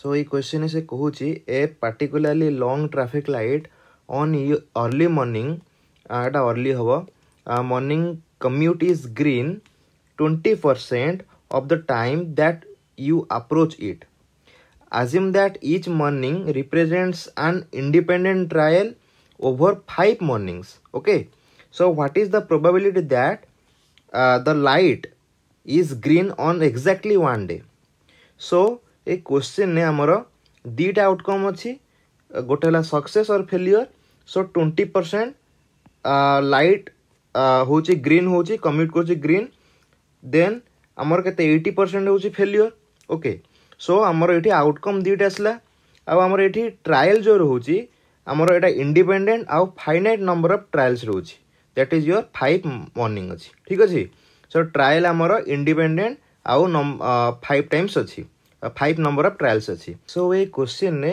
So এই question is କହୁଛି a particularly long traffic light on early morning at early hour. morning commute is green 20% of the time that you approach it assume that each morning represents an independent trial over 5 mornings okay so what is the probability that uh, the light is green on exactly one day so ଏଇ କୋଶ୍ଚିନ୍ରେ ଆମର ଦୁଇଟା outcome ଅଛି ଗୋଟେ ହେଲା success or failure so twenty percent light ହେଉଛି green ହେଉଛି compute କରୁଛି ଗ୍ରୀନ୍ ଦେନ୍ ଆମର କେତେ ଏଇଟି ପରସେଣ୍ଟ ହେଉଛି ଫେଲିଓର ଓକେ ସୋ ଆମର ଏଠି ଆଉଟକମ୍ ଦୁଇଟା ଆସିଲା ଆଉ ଆମର ଏଠି ଟ୍ରାଏଲ୍ ଯେଉଁ ରହୁଛି ଆମର ଏଇଟା ଇଣ୍ଡିପେଣ୍ଡେଣ୍ଟ ଆଉ ଫାଇନାଇଟ୍ ନମ୍ବର ଅଫ୍ ଟ୍ରାଏଲ୍ସ ରହୁଛି that is your five morning ଅଛି ଠିକ୍ ଅଛି ସୋ ଟ୍ରାଏଲ୍ ଆମର ଇଣ୍ଡିପେଣ୍ଡେଣ୍ଟ ଆଉ ଫାଇଭ୍ ଟାଇମ୍ସ ଅଛି ফাইভ ନମ୍ବର ଅଫ୍ ଟ୍ରାଏଲ୍ସ ଅଛି ସୋ ଏଇ କୋଶ୍ଚିନ୍ରେ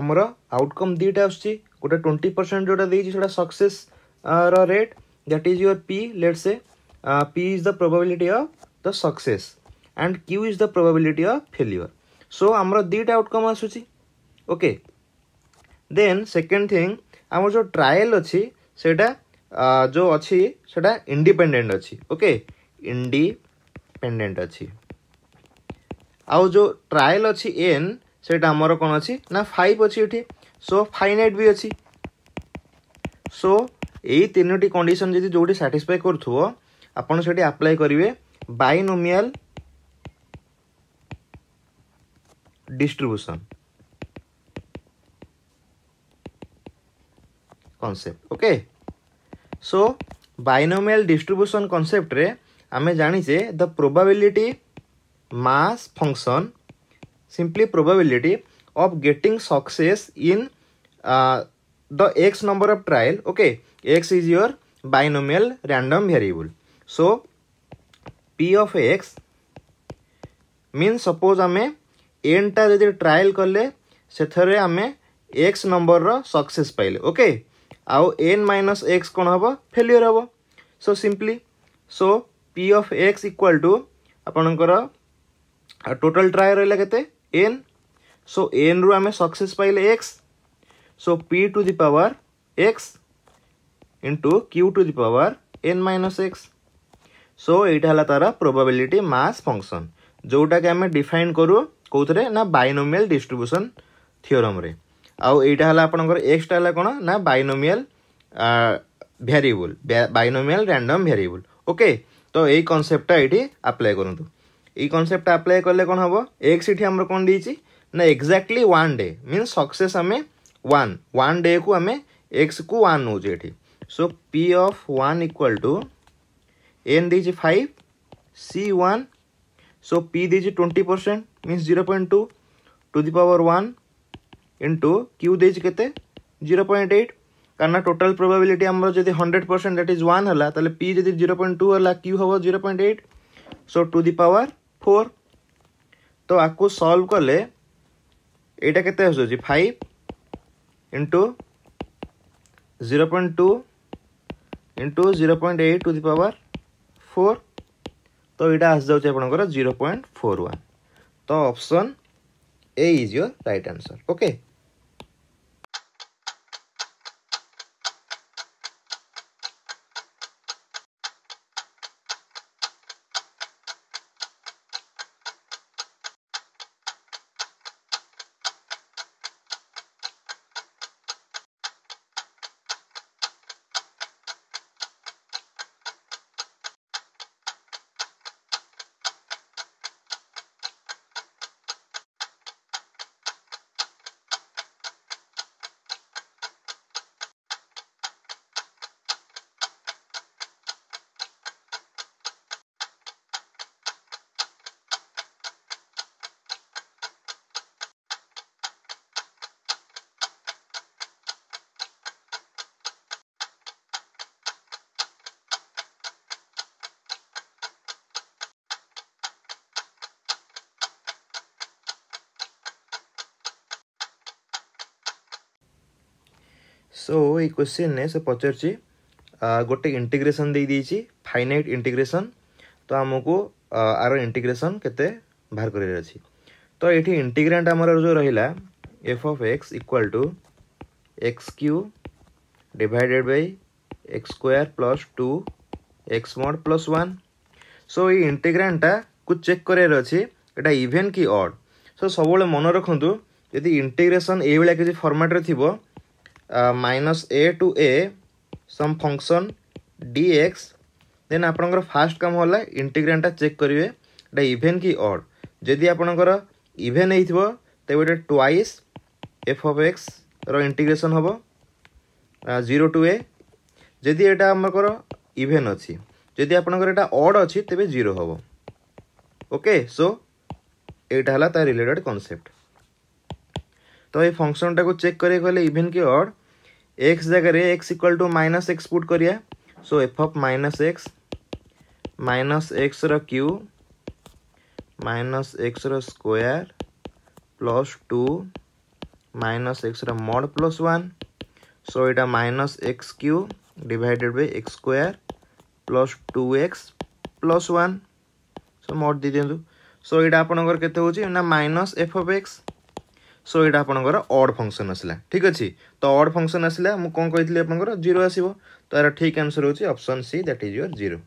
ଆମର ଆଉଟକମ୍ ଦୁଇଟା ଆସୁଛି ଗୋଟେ ଟ୍ୱେଣ୍ଟି ପରସେଣ୍ଟ ଯେଉଁଟା ଦେଇଛି ସେଇଟା ସକ୍ସେସ୍ ର rate that is your P let say P is the probability of the success and Q is the probability of failure so ଆମର ଦୁଇଟା ଆଉଟକମ୍ ଆସୁଛି ଓକେ ଦେନ୍ ସେକେଣ୍ଡ ଥିଙ୍ଗ ଆମର ଯେଉଁ ଟ୍ରାଏଲ୍ ଅଛି ସେଇଟା ଯେଉଁ ଅଛି ସେଇଟା ଇଣ୍ଡିପେଣ୍ଡେଣ୍ଟ ଅଛି ଓକେ ଇଣ୍ଡିପେଣ୍ଡେଣ୍ଟ ଅଛି ଆଉ ଯେଉଁ ଟ୍ରାଏଲ୍ ଅଛି ଏନ୍ ସେଇଟା ଆମର କ'ଣ ଅଛି ନା ଫାଇଭ୍ ଅଛି ଏଠି ସୋ ଫାଇନାଇଟ୍ ବି ଅଛି ସୋ ଏଇ ତିନୋଟି କଣ୍ଡିସନ୍ ଯଦି ଯେଉଁଠି ସାଟିସ୍ଫାଏ କରୁଥିବ ଆପଣ ସେଠି ଆପ୍ଲାଏ କରିବେ binomial distribution concept okay so binomial distribution କନସେପ୍ଟରେ ଆମେ ଜାଣିଛେ the probability mass function simply probability of getting success in uh, the x number of trial okay x is your binomial random variable so p of x means suppose हमें n टा जदि trial कले से आमें X number success पाइले okay आउ N minus X कौन हम फेलियर हम so simply so P of X equal to आपणकर टोटल ट्राए रहा के एन सो एन रु आम सक्सेस पाइले X so P to the power X into Q to the power N minus X so यहाँ है तार प्रोबाबिलिटी मास फंक्शन जोटा कि आम डिफाइन करूँ कौन ना बैनोमियल डिस्ट्रीब्यूशन थिओरम आउ यहाँ है आपंकर एक्सटा है कौन ना binomial variable binomial random variable okay তো এই কনসেপ্টটা এটি আপ্লাই করুন এই কনসেপ্ট আপ্লাই কলে କ'ଣ ହେବ ଏକ୍ସ ଏଠି ଆମର କ'ଣ ଦେଇଛି ନା exactly one day means success ଆମେ ୱାନ୍ ୱାନ୍ ଡେକୁ ଆମେ ଏକ୍ସକୁ ୱାନ୍ ନେଉଛେ ଏଠି so P of one equal to N ଦେଇଛି five C one so P ଦେଇଛି twenty percent means zero point two to the power one into Q ଦେଇଛି କେତେ জিরো পয়েন্ট এইট কেননা টোটাল প্রোবাবিলিটি আমার যদি hundred percent that is one হল তাহলে P যদি জিরো পয়েন্ট টু হল কিউ হব zero point eight so to the power four তো আকু সলভ কলে এইটা কেতে আসুচি five into zero point two into zero point eight to the power four ତ ଏଇଟା ଆସିଯାଉଛି ଆପଣଙ୍କର ଜିରୋ ପଏଣ୍ଟ ଫୋର୍ ୱାନ୍ ତ option A is your right answer okay so এই কোশ্চিনে সে পচারছি গোটে ইন্টিগ্রেসন দিয়ে দিয়েছি ফাইনাইট ইন্টিগ্রেসন তো আমি আর ইন্টিগ্রেসন কেতে বাহার করার অছি তো এটি ইন্টিগ্রান্ট আমার যে রহিলা F of X equal to X Q divided by X square plus two X mod plus one so এই ইন্টিগ্রান্টটা কু চেক করার অছি এটা ইভেন কি অড সো সবুলে মনে রাখতু যদি ইন্টিগ্রেসন এইভাবে কিছু ফর্মাটরে থাকবে minus a to a some function dx then आप फास्ट कम हो इंटीग्रैंड चेक करेंगे डा इभेन कि ऑड जदि आपनकर इभेन हो तेबे डा ट्वाइस एफ अफ एक्स रेसन हम जीरो टू ए जदि यहाँ इभेन अच्छी जदि आपनकर एटा अच्छी तेज जीरो हम ओके सो यहाँ हला ता रिलेटेड कनसेप्ट तो ये फंक्शन टाक चेक करे इभेन कि अड़ एक्स जगह X equal to minus X put करिया so F of minus X minus X र्यू माइनस एक्स रोयर प्लस टू माइनस एक्स रड प्लस वन सो यहाँ minus X Q divided by X square plus two X plus one so mod दे दिखाँ so यहाँ आपत minus F of X so एउटा आप फङ्सन आसला ठिक अहि त अड फङ्सन आसला म कति अरू जिरो आस ठिक आन्सर हुन्छ अप्सन सिट इज इर 0.